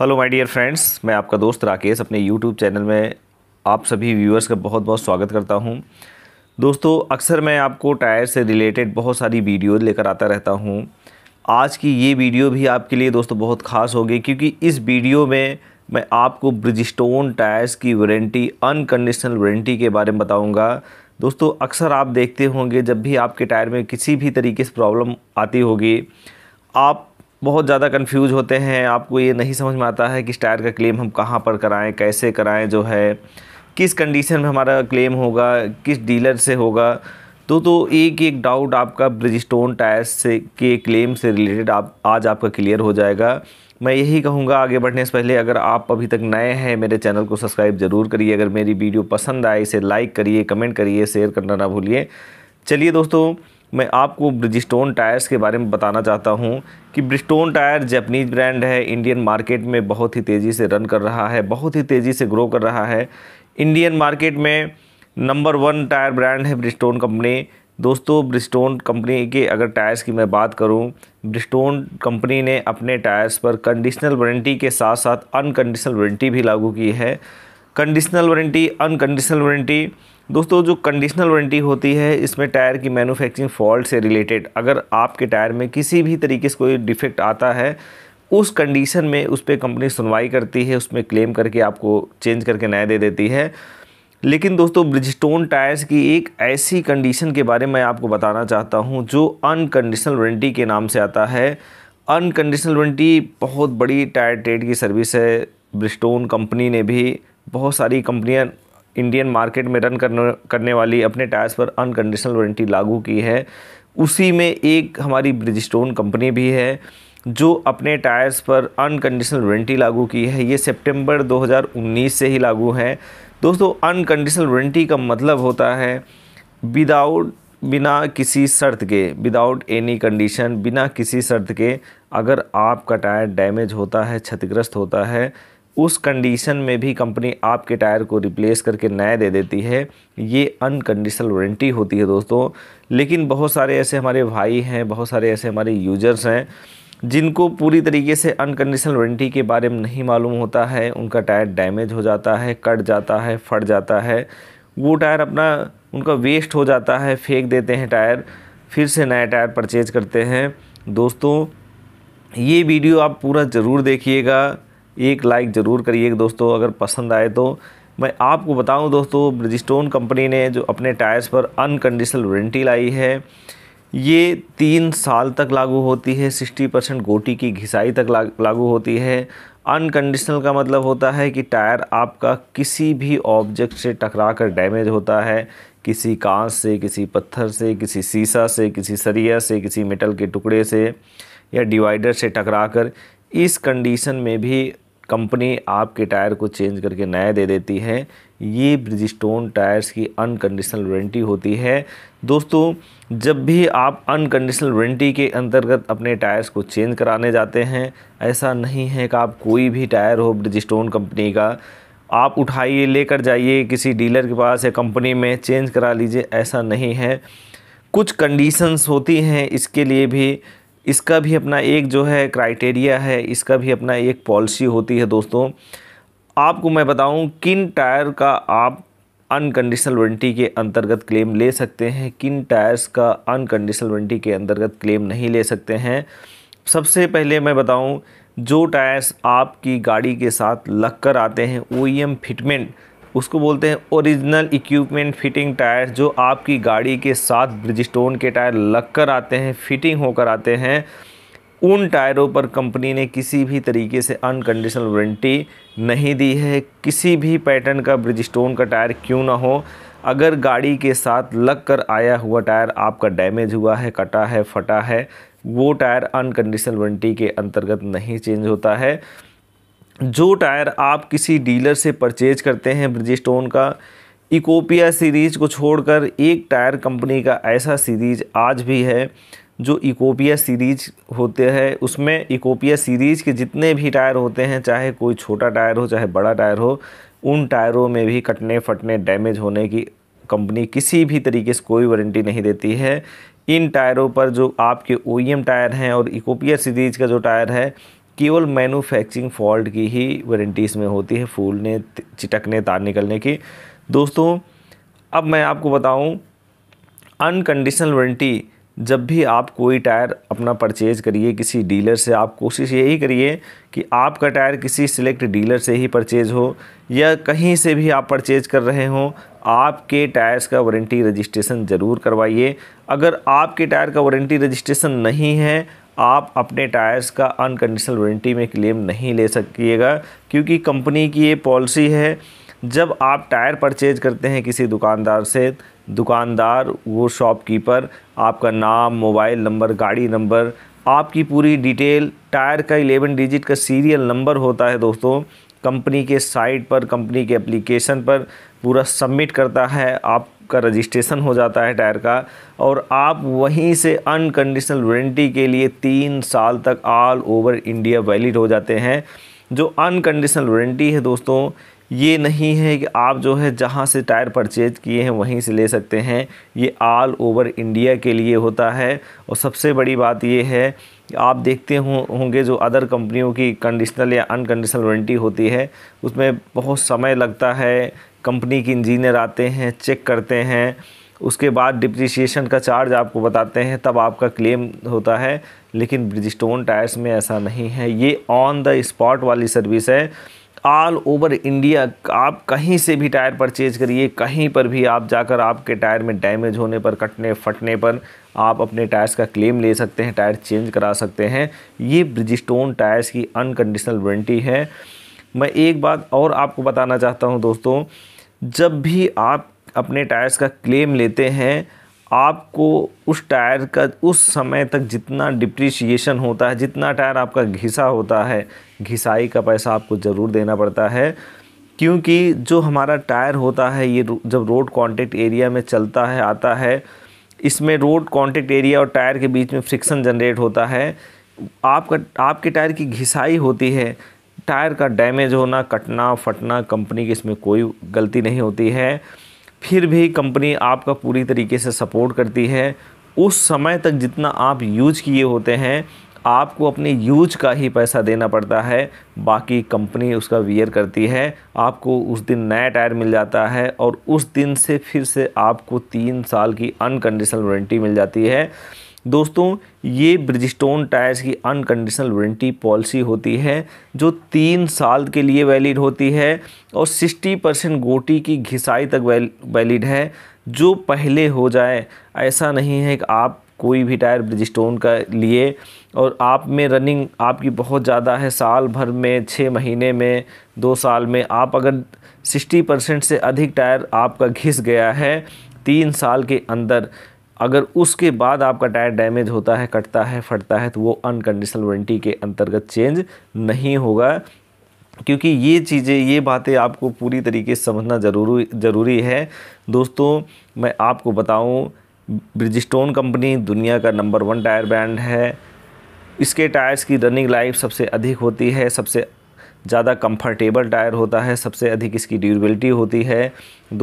hello my dear friends मैं आपका दोस्त राकेश अपने यूट्यूब चैनल में आप सभी व्यूअर्स का बहुत बहुत स्वागत करता हूं दोस्तों अक्सर मैं आपको टायर से रिलेटेड बहुत सारी वीडियो लेकर आता रहता हूं आज की ये वीडियो भी आपके लिए दोस्तों बहुत खास होगी क्योंकि इस वीडियो में मैं आपको ब्रिजस्टोन टायर्स की वारंटी अनकंडीशनल वारंटी के बारे में बताऊँगा दोस्तों अक्सर आप देखते होंगे जब भी आपके टायर में किसी भी तरीके से प्रॉब्लम आती होगी आप बहुत ज़्यादा कंफ्यूज होते हैं आपको ये नहीं समझ में आता है कि इस टायर का क्लेम हम कहाँ पर कराएं कैसे कराएं जो है किस कंडीशन में हमारा क्लेम होगा किस डीलर से होगा तो तो एक एक डाउट आपका ब्रिजस्टोन टायर्स से के क्लेम से रिलेटेड आप आज आपका क्लियर हो जाएगा मैं यही कहूँगा आगे बढ़ने से पहले अगर आप अभी तक नए हैं मेरे चैनल को सब्सक्राइब ज़रूर करिए अगर मेरी वीडियो पसंद आए इसे लाइक करिए कमेंट करिए शेयर करना ना भूलिए चलिए दोस्तों मैं आपको ब्रिजस्टोन टायर्स के बारे में बताना चाहता हूँ कि ब्रिजस्टोन टायर जैपनीज ब्रांड है इंडियन मार्केट में बहुत ही तेज़ी से रन कर रहा है बहुत ही तेज़ी से ग्रो कर रहा है इंडियन मार्केट में नंबर वन टायर ब्रांड है ब्रिजस्टोन कंपनी दोस्तों ब्रिस्टोन कंपनी के अगर टायर्स की मैं बात करूं ब्रिस्टोन कंपनी ने अपने टायर्स पर कंडीशनल वारंटी के साथ साथ अनकंडीशनल वारंटी भी लागू की है कंडीशनल वारंटी अनकंडीशनल वारंटी दोस्तों जो कंडीशनल वारंटी होती है इसमें टायर की मैन्युफैक्चरिंग फॉल्ट से रिलेटेड अगर आपके टायर में किसी भी तरीके से कोई डिफेक्ट आता है उस कंडीशन में उस पर कंपनी सुनवाई करती है उसमें क्लेम करके आपको चेंज करके नया दे देती है लेकिन दोस्तों ब्रिजस्टोन टायर्स की एक ऐसी कंडीशन के बारे में आपको बताना चाहता हूँ जो अनकंडीशनल वारंटी के नाम से आता है अनकंडीशनल वारंटी बहुत बड़ी टायर ट्रेड की सर्विस है ब्रिजस्टोन कंपनी ने भी बहुत सारी कंपनियाँ इंडियन मार्केट में रन करने करने वाली अपने टायर्स पर अनकंडीशनल वारंटी लागू की है उसी में एक हमारी ब्रिजस्टोन कंपनी भी है जो अपने टायर्स पर अनकंडीशनल वारंटी लागू की है ये सितंबर 2019 से ही लागू है दोस्तों अनकंडीशनल वारंटी का मतलब होता है विदाउट बिना किसी शर्त के विदाउट एनी कंडीशन बिना किसी शर्त के अगर आपका टायर डैमेज होता है क्षतिग्रस्त होता है उस कंडीशन में भी कंपनी आपके टायर को रिप्लेस करके नया दे देती है ये अनकंडीशनल वारंटी होती है दोस्तों लेकिन बहुत सारे ऐसे हमारे भाई हैं बहुत सारे ऐसे हमारे यूजर्स हैं जिनको पूरी तरीके से अनकंडीशनल वारंटी के बारे में नहीं मालूम होता है उनका टायर डैमेज हो जाता है कट जाता है फट जाता है वो टायर अपना उनका वेस्ट हो जाता है फेंक देते हैं टायर फिर से नया टायर परचेज करते हैं दोस्तों ये वीडियो आप पूरा ज़रूर देखिएगा एक लाइक ज़रूर करिए दोस्तों अगर पसंद आए तो मैं आपको बताऊं दोस्तों ब्रिजस्टोन कंपनी ने जो अपने टायर्स पर अनकंडीशनल वारंटी लाई है ये तीन साल तक लागू होती है सिक्सटी परसेंट गोटी की घिसाई तक लागू होती है अनकंडीशनल का मतलब होता है कि टायर आपका किसी भी ऑब्जेक्ट से टकरा कर डैमेज होता है किसी कांच से किसी पत्थर से किसी शीशा से किसी सरिया से किसी मेटल के टुकड़े से या डिवाइडर से टकरा कर इस कंडीशन में भी कंपनी आपके टायर को चेंज करके नया दे देती है ये ब्रिजस्टोन टायर्स की अनकंडीशनल वारंटी होती है दोस्तों जब भी आप अनकंडीशनल वारंटी के अंतर्गत अपने टायर्स को चेंज कराने जाते हैं ऐसा नहीं है कि आप कोई भी टायर हो ब्रिजस्टोन कंपनी का आप उठाइए लेकर जाइए किसी डीलर के पास या कंपनी में चेंज करा लीजिए ऐसा नहीं है कुछ कंडीशंस होती हैं इसके लिए भी इसका भी अपना एक जो है क्राइटेरिया है इसका भी अपना एक पॉलिसी होती है दोस्तों आपको मैं बताऊं किन टायर का आप अनकंडीशनल वारंटी के अंतर्गत क्लेम ले सकते हैं किन टायर्स का अनकंडीशनल वारंटी के अंतर्गत क्लेम नहीं ले सकते हैं सबसे पहले मैं बताऊं जो टायर्स आपकी गाड़ी के साथ लग कर आते हैं ओ फिटमेंट e उसको बोलते हैं ओरिजिनल इक्विपमेंट फिटिंग टायर जो आपकी गाड़ी के साथ ब्रिजस्टोन के टायर लग कर आते हैं फिटिंग होकर आते हैं उन टायरों पर कंपनी ने किसी भी तरीके से अनकंडीशनल वारंटी नहीं दी है किसी भी पैटर्न का ब्रिजस्टोन का टायर क्यों ना हो अगर गाड़ी के साथ लग कर आया हुआ टायर आपका डैमेज हुआ है कटा है फटा है वो टायर अनकंडीशनल वारंटी के अंतर्गत नहीं चेंज होता है जो टायर आप किसी डीलर से परचेज करते हैं ब्रिजस्टोन का इकोपिया सीरीज को छोड़कर एक टायर कंपनी का ऐसा सीरीज आज भी है जो इकोपिया सीरीज होते हैं उसमें इकोपिया सीरीज के जितने भी टायर होते हैं चाहे कोई छोटा टायर हो चाहे बड़ा टायर हो उन टायरों में भी कटने फटने डैमेज होने की कंपनी किसी भी तरीके से कोई वारंटी नहीं देती है इन टायरों पर जो आपके ओ e टायर हैं और इकोपिया सीरीज का जो टायर है केवल मैन्युफैक्चरिंग फॉल्ट की ही वारंटी इसमें होती है फूलने चिटकने तार निकलने की दोस्तों अब मैं आपको बताऊं अनकंडीशनल वारंटी जब भी आप कोई टायर अपना परचेज़ करिए किसी डीलर से आप कोशिश यही करिए कि आपका टायर किसी सिलेक्ट डीलर से ही परचेज़ हो या कहीं से भी आप परचेज़ कर रहे हों आपके टायर्स का वारंटी रजिस्ट्रेशन ज़रूर करवाइए अगर आपके टायर का वारंटी रजिस्ट्रेशन नहीं है आप अपने टायर्स का अनकंडीशनल वारंटी में क्लेम नहीं ले सकिएगा क्योंकि कंपनी की ये पॉलिसी है जब आप टायर परचेज करते हैं किसी दुकानदार से दुकानदार वो शॉपकीपर आपका नाम मोबाइल नंबर गाड़ी नंबर आपकी पूरी डिटेल टायर का एलेवन डिजिट का सीरियल नंबर होता है दोस्तों कंपनी के साइट पर कंपनी के एप्लीकेशन पर पूरा सबमिट करता है आप का रजिस्ट्रेशन हो जाता है टायर का और आप वहीं से अनकंडीशनल वारंटी के लिए तीन साल तक ऑल ओवर इंडिया वैलिड हो जाते हैं जो अनकंडीशनल वारंटी है दोस्तों ये नहीं है कि आप जो है जहाँ से टायर परचेज किए हैं वहीं से ले सकते हैं ये ऑल ओवर इंडिया के लिए होता है और सबसे बड़ी बात ये है आप देखते होंगे जो अदर कंपनियों की कंडीशनल या अनकंडीशनल वारंटी होती है उसमें बहुत समय लगता है कंपनी के इंजीनियर आते हैं चेक करते हैं उसके बाद डिप्रिसिएशन का चार्ज आपको बताते हैं तब आपका क्लेम होता है लेकिन ब्रिजस्टोन टायर्स में ऐसा नहीं है ये ऑन द स्पॉट वाली सर्विस है ऑल ओवर इंडिया आप कहीं से भी टायर परचेज करिए कहीं पर भी आप जाकर आपके टायर में डैमेज होने पर कटने फटने पर आप अपने टायर्स का क्लेम ले सकते हैं टायर चेंज करा सकते हैं ये ब्रिजस्टोन टायर्स की अनकंडीशनल वारंटी है मैं एक बात और आपको बताना चाहता हूँ दोस्तों जब भी आप अपने टायर्स का क्लेम लेते हैं आपको उस टायर का उस समय तक जितना डिप्रीशिएशन होता है जितना टायर आपका घिसा होता है घिसाई का पैसा आपको ज़रूर देना पड़ता है क्योंकि जो हमारा टायर होता है ये जब रोड कांटेक्ट एरिया में चलता है आता है इसमें रोड कांटेक्ट एरिया और टायर के बीच में फ्रिक्शन जनरेट होता है आपका आपके टायर की घिसाई होती है टायर का डैमेज होना कटना फटना कंपनी की इसमें कोई गलती नहीं होती है फिर भी कंपनी आपका पूरी तरीके से सपोर्ट करती है उस समय तक जितना आप यूज किए होते हैं आपको अपने यूज का ही पैसा देना पड़ता है बाकी कंपनी उसका वियर करती है आपको उस दिन नया टायर मिल जाता है और उस दिन से फिर से आपको तीन साल की अनकंडीशनल वारंटी मिल जाती है दोस्तों ये ब्रिजस्टोन टायर्स की अनकंडीशनल वारंटी पॉलिसी होती है जो तीन साल के लिए वैलिड होती है और सिक्सटी परसेंट गोटी की घिसाई तक वैलिड है जो पहले हो जाए ऐसा नहीं है कि आप कोई भी टायर ब्रिजस्टोन का लिए और आप में रनिंग आपकी बहुत ज़्यादा है साल भर में छः महीने में दो साल में आप अगर सिक्सटी परसेंट से अधिक टायर आपका घिस गया है तीन साल के अंदर अगर उसके बाद आपका टायर डैमेज होता है कटता है फटता है तो वो अनकंडीशनल वारंटी के अंतर्गत चेंज नहीं होगा क्योंकि ये चीज़ें ये बातें आपको पूरी तरीके से समझना जरूरी ज़रूरी है दोस्तों मैं आपको बताऊं ब्रिजस्टोन कंपनी दुनिया का नंबर वन टायर ब्रांड है इसके टायर्स की रनिंग लाइफ सबसे अधिक होती है सबसे ज़्यादा कंफर्टेबल टायर होता है सबसे अधिक इसकी ड्यूरेबिलिटी होती है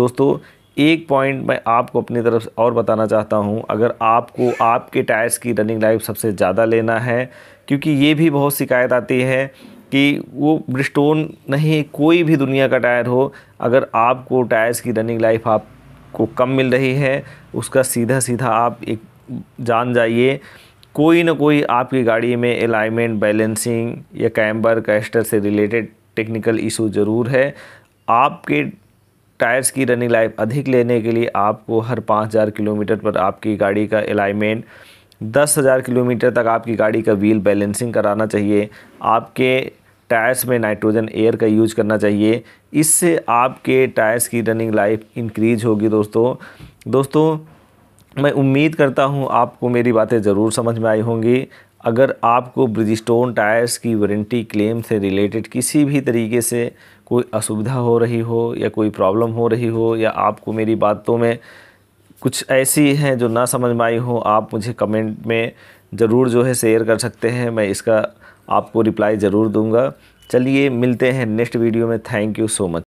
दोस्तों एक पॉइंट मैं आपको अपनी तरफ और बताना चाहता हूं अगर आपको आपके टायर्स की रनिंग लाइफ सबसे ज़्यादा लेना है क्योंकि ये भी बहुत शिकायत आती है कि वो ब्रिस्टोन नहीं कोई भी दुनिया का टायर हो अगर आपको टायर्स की रनिंग लाइफ आपको कम मिल रही है उसका सीधा सीधा आप एक जान जाइए कोई ना कोई आपकी गाड़ी में अलाइनमेंट बैलेंसिंग या कैम्बर कैस्टर से रिलेटेड टेक्निकल इशू ज़रूर है आपके टायर्स की रनिंग लाइफ अधिक लेने के लिए आपको हर पाँच हज़ार किलोमीटर पर आपकी गाड़ी का अलाइनमेंट दस हज़ार किलोमीटर तक आपकी गाड़ी का व्हील बैलेंसिंग कराना चाहिए आपके टायर्स में नाइट्रोजन एयर का यूज करना चाहिए इससे आपके टायर्स की रनिंग लाइफ इंक्रीज होगी दोस्तों दोस्तों मैं उम्मीद करता हूँ आपको मेरी बातें ज़रूर समझ में आई होंगी अगर आपको ब्रिजस्टोन टायर्स की वारंटी क्लेम से रिलेटेड किसी भी तरीके से कोई असुविधा हो रही हो या कोई प्रॉब्लम हो रही हो या आपको मेरी बातों में कुछ ऐसी हैं जो ना समझ में आई हो आप मुझे कमेंट में ज़रूर जो है शेयर कर सकते हैं मैं इसका आपको रिप्लाई ज़रूर दूंगा चलिए मिलते हैं नेक्स्ट वीडियो में थैंक यू सो मच